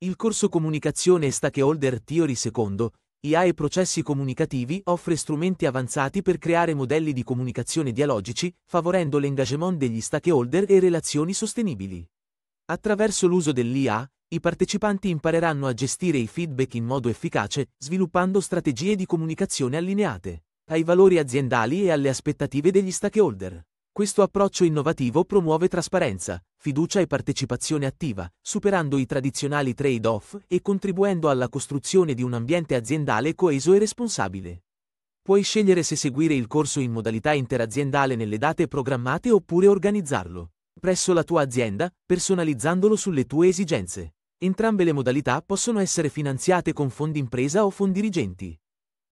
Il corso Comunicazione e Stakeholder Theory II, IA e processi comunicativi offre strumenti avanzati per creare modelli di comunicazione dialogici, favorendo l'engagement degli stakeholder e relazioni sostenibili. Attraverso l'uso dell'IA, i partecipanti impareranno a gestire i feedback in modo efficace, sviluppando strategie di comunicazione allineate ai valori aziendali e alle aspettative degli stakeholder. Questo approccio innovativo promuove trasparenza, fiducia e partecipazione attiva, superando i tradizionali trade-off e contribuendo alla costruzione di un ambiente aziendale coeso e responsabile. Puoi scegliere se seguire il corso in modalità interaziendale nelle date programmate oppure organizzarlo presso la tua azienda, personalizzandolo sulle tue esigenze. Entrambe le modalità possono essere finanziate con fondi impresa o fondi dirigenti.